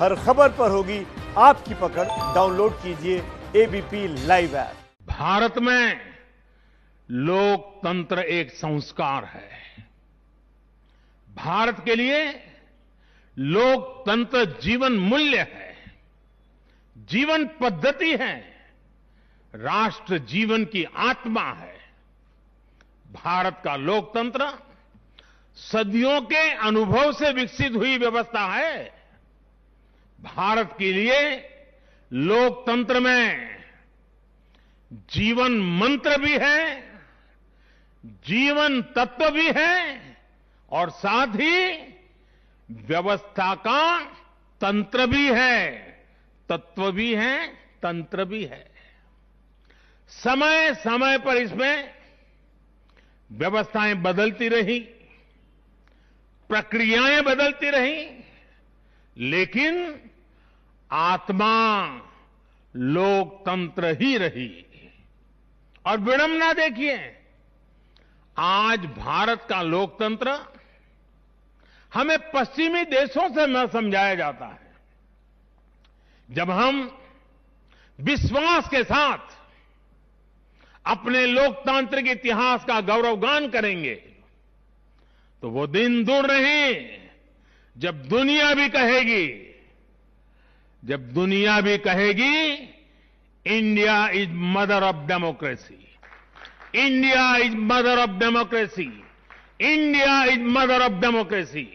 हर खबर पर होगी आपकी पकड़ डाउनलोड कीजिए एबीपी लाइव ऐप भारत में लोकतंत्र एक संस्कार है भारत के लिए लोकतंत्र जीवन मूल्य है जीवन पद्धति है राष्ट्र जीवन की आत्मा है भारत का लोकतंत्र सदियों के अनुभव से विकसित हुई व्यवस्था है भारत के लिए लोकतंत्र में जीवन मंत्र भी है जीवन तत्व भी है और साथ ही व्यवस्था का तंत्र भी है तत्व भी है तंत्र भी है समय समय पर इसमें व्यवस्थाएं बदलती रही प्रक्रियाएं बदलती रही लेकिन आत्मा लोकतंत्र ही रही और विडंबना देखिए आज भारत का लोकतंत्र हमें पश्चिमी देशों से न समझाया जाता है जब हम विश्वास के साथ अपने लोकतांत्रिक इतिहास का गौरवगान करेंगे तो वो दिन दूर नहीं जब दुनिया भी कहेगी जब दुनिया भी कहेगी India is mother of democracy India is mother of democracy India is mother of democracy